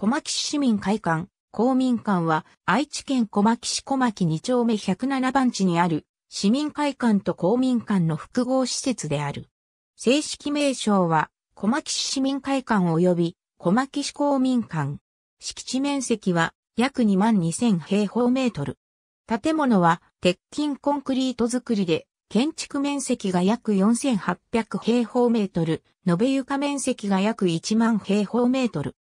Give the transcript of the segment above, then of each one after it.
小牧市市民会館、公民館は愛知県小牧市小牧2丁目107番地にある市民会館と公民館の複合施設である。正式名称は小牧市市民会館及び小牧市公民館。敷地面積は約2万2000平方メートル。建物は鉄筋コンクリート造りで建築面積が約4800平方メートル、延べ床面積が約1万平方メートル。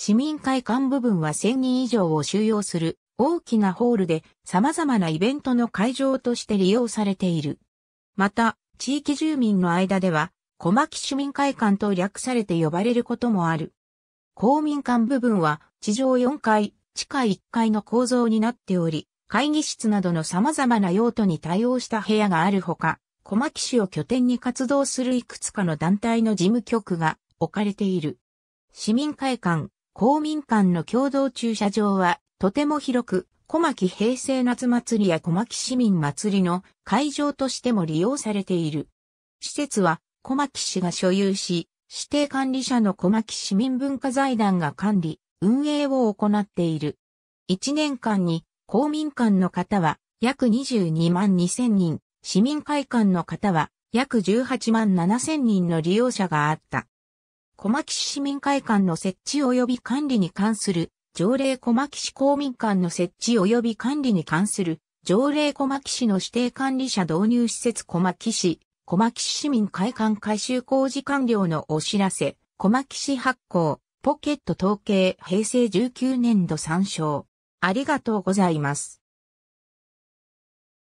市民会館部分は1000人以上を収容する大きなホールで様々なイベントの会場として利用されている。また、地域住民の間では、小牧市民会館と略されて呼ばれることもある。公民館部分は地上4階、地下1階の構造になっており、会議室などの様々な用途に対応した部屋があるほか、小牧市を拠点に活動するいくつかの団体の事務局が置かれている。市民会館、公民館の共同駐車場は、とても広く、小牧平成夏祭りや小牧市民祭りの会場としても利用されている。施設は小牧市が所有し、指定管理者の小牧市民文化財団が管理、運営を行っている。1年間に公民館の方は約22万2000人、市民会館の方は約18万7000人の利用者があった。小牧市市民会館の設置及び管理に関する条例小牧市公民館の設置及び管理に関する条例小牧市の指定管理者導入施設小牧市小牧市市民会館改修工事完了のお知らせ小牧市発行ポケット統計平成19年度参照ありがとうございます。